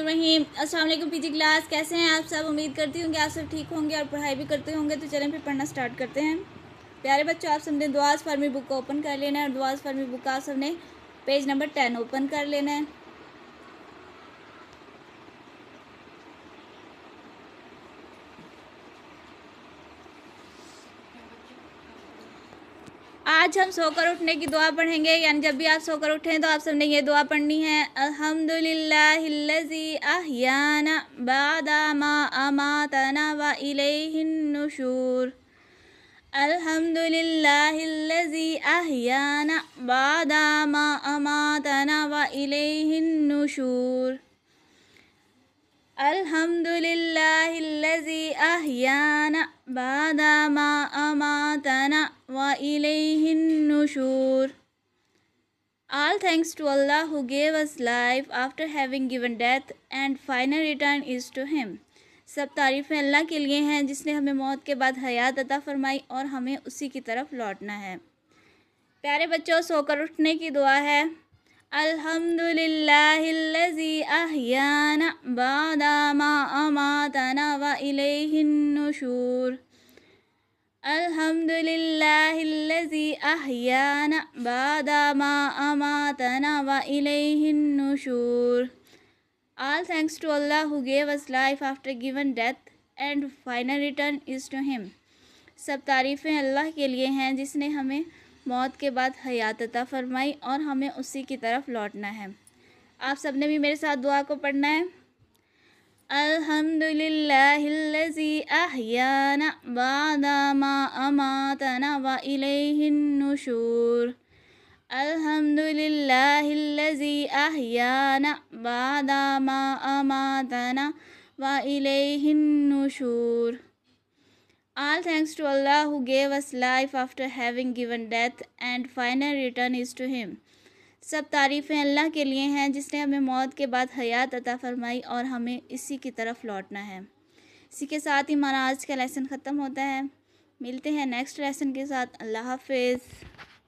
الرحیم السلام علیکم پی جی کلاس کیسے ہیں آپ سب امید کرتی ہوں گی آپ سب ٹھیک ہوں گے اور پڑھائی بھی کرتے ہوں گے تو چلیں پھر پڑھنا سٹارٹ کرتے ہیں پیارے بچوں آپ سب نے دعاز فارمی بک کو اوپن کر لینا ہے اور دعاز فارمی بک آپ سب نے پیج نمبر ٹین اوپن کر لینا ہے آج ہم سو کر اٹھنے کی دعا پڑھیں گے یعنی جب بھی آپ سو کر اٹھیں تو آپ سب نے یہ دعا پڑھنی ہے الحمد للہ احیانا آہیا ما بادام و علیہ الحمدللہ الحمد للہ بعد ما اماتنا و علیہ النشور الحمد للہ بعد ما اماتنا وَإِلَيْهِ النُّشُورِ All thanks to Allah who gave us life after having given death and final return is to Him. سب تعریفیں اللہ کے لیے ہیں جس نے ہمیں موت کے بعد حیات عطا فرمائی اور ہمیں اسی کی طرف لوٹنا ہے پیارے بچوں سو کر اٹھنے کی دعا ہے الحمدللہ اللذی احیانا بعد ما اماتنا و النشور الحمد للہ who gave us life after given death and final return is to him. سب تعریفیں اللہ کے لیے ہیں جس نے ہمیں موت کے بعد حیات عطا فرمائی اور ہمیں اسی کی طرف لوٹنا ہے آپ سب نے بھی میرے ساتھ دعا کو پڑھنا ہے আলহামদুলিল্লাহিল্লাজি আহিয়ানা বাদামা আমাতানা ওয়া ইলাইহিন নুশুর আলহামদুলিল্লাহিল্লাজি আহিয়ানা বাদামা আমাতানা ওয়া ইলাইহিন নুশুর All thanks to Allah who gave us life after having given death and final return is to him. سب تعریفیں اللہ کے لیے ہیں جس نے ہمیں موت کے بعد حیات عطا فرمائی اور ہمیں اسی کی طرف لوٹنا ہے اسی کے ساتھ ہی آج کا لیسن ختم ہوتا ہے ملتے ہیں نیکسٹ لیسن کے ساتھ اللہ حافظ